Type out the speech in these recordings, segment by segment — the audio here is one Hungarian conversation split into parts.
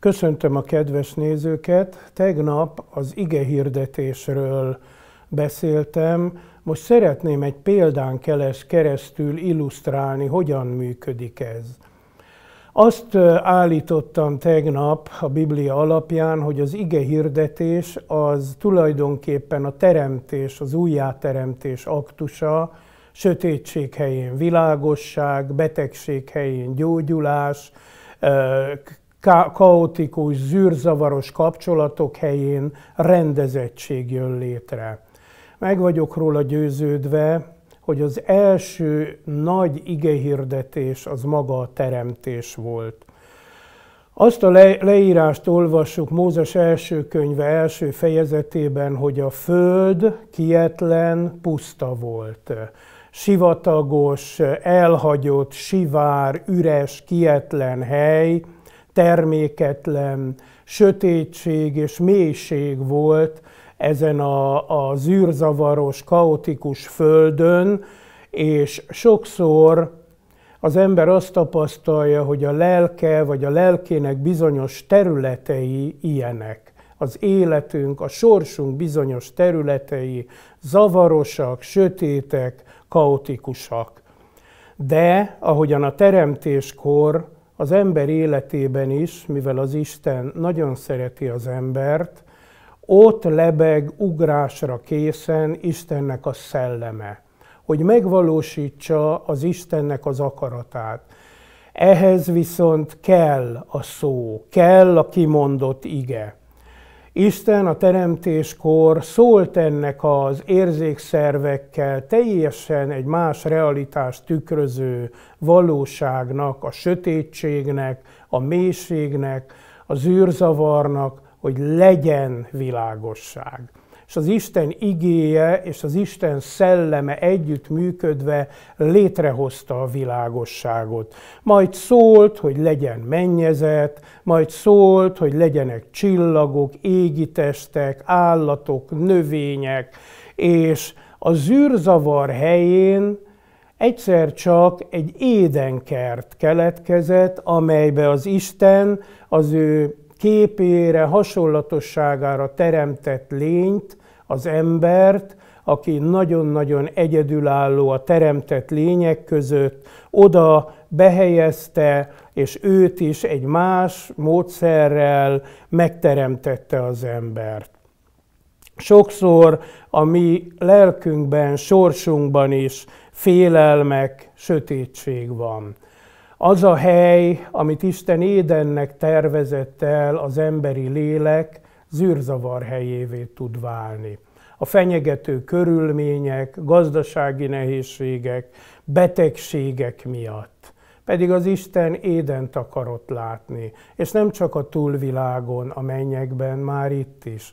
Köszöntöm a kedves nézőket. Tegnap az ige hirdetésről beszéltem. Most szeretném egy példán keresztül illusztrálni, hogyan működik ez. Azt állítottam tegnap a Biblia alapján, hogy az ige hirdetés az tulajdonképpen a teremtés, az újjáteremtés aktusa, sötétség helyén világosság, betegség helyén gyógyulás, ka- kaotikus, zűrzavaros kapcsolatok helyén rendezettség jön létre. Meg vagyok róla győződve, hogy az első nagy igehirdetés az maga a teremtés volt. Azt a le- leírást olvassuk Mózes első könyve első fejezetében, hogy a föld kietlen, puszta volt. Sivatagos, elhagyott, sivár, üres, kietlen hely, terméketlen, sötétség és mélység volt ezen a, a zűrzavaros, kaotikus földön, és sokszor az ember azt tapasztalja, hogy a lelke vagy a lelkének bizonyos területei ilyenek. Az életünk, a sorsunk bizonyos területei zavarosak, sötétek, kaotikusak. De ahogyan a teremtéskor az ember életében is, mivel az Isten nagyon szereti az embert, ott lebeg ugrásra készen Istennek a szelleme, hogy megvalósítsa az Istennek az akaratát. Ehhez viszont kell a szó, kell a kimondott ige. Isten a teremtéskor szólt ennek az érzékszervekkel teljesen egy más realitást tükröző valóságnak, a sötétségnek, a mélységnek, az űrzavarnak, hogy legyen világosság és az Isten igéje és az Isten szelleme együtt működve létrehozta a világosságot. Majd szólt, hogy legyen mennyezet, majd szólt, hogy legyenek csillagok, égitestek, állatok, növények, és a zűrzavar helyén egyszer csak egy édenkert keletkezett, amelybe az Isten az ő képére, hasonlatosságára teremtett lényt, az embert, aki nagyon-nagyon egyedülálló a teremtett lények között, oda behelyezte, és őt is egy más módszerrel megteremtette az embert. Sokszor a mi lelkünkben, sorsunkban is félelmek, sötétség van. Az a hely, amit Isten Édennek tervezett el az emberi lélek, zűrzavar helyévé tud válni. A fenyegető körülmények, gazdasági nehézségek, betegségek miatt. Pedig az Isten éden akarott látni, és nem csak a túlvilágon, a mennyekben, már itt is.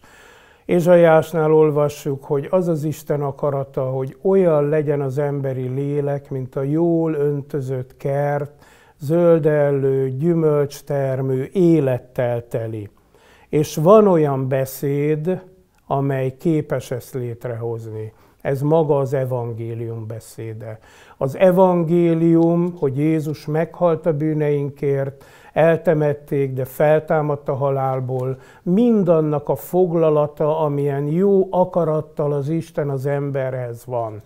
Ézsajásnál olvassuk, hogy az az Isten akarata, hogy olyan legyen az emberi lélek, mint a jól öntözött kert, zöldellő, gyümölcstermű, élettel teli. És van olyan beszéd, amely képes ezt létrehozni. Ez maga az evangélium beszéde. Az evangélium, hogy Jézus meghalt a bűneinkért, eltemették, de feltámadt a halálból, mindannak a foglalata, amilyen jó akarattal az Isten az emberhez van.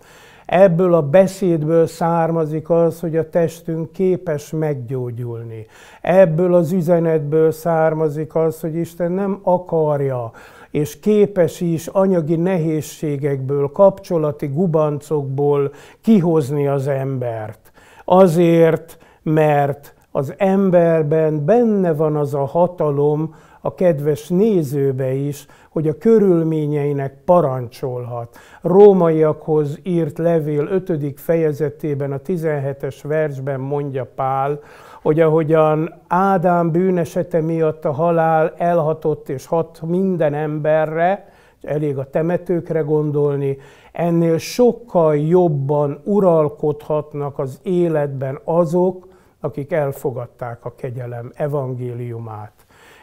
Ebből a beszédből származik az, hogy a testünk képes meggyógyulni. Ebből az üzenetből származik az, hogy Isten nem akarja, és képes is anyagi nehézségekből, kapcsolati gubancokból kihozni az embert. Azért, mert az emberben benne van az a hatalom, a kedves nézőbe is, hogy a körülményeinek parancsolhat. Rómaiakhoz írt levél 5. fejezetében, a 17-es versben mondja Pál, hogy ahogyan Ádám bűnesete miatt a halál elhatott és hat minden emberre, elég a temetőkre gondolni, ennél sokkal jobban uralkodhatnak az életben azok, akik elfogadták a kegyelem evangéliumát.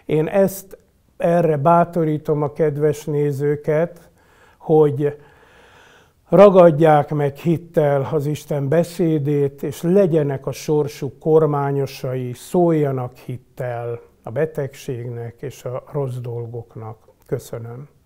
Én ezt erre bátorítom a kedves nézőket, hogy ragadják meg hittel az Isten beszédét, és legyenek a sorsuk kormányosai, szóljanak hittel a betegségnek és a rossz dolgoknak. Köszönöm.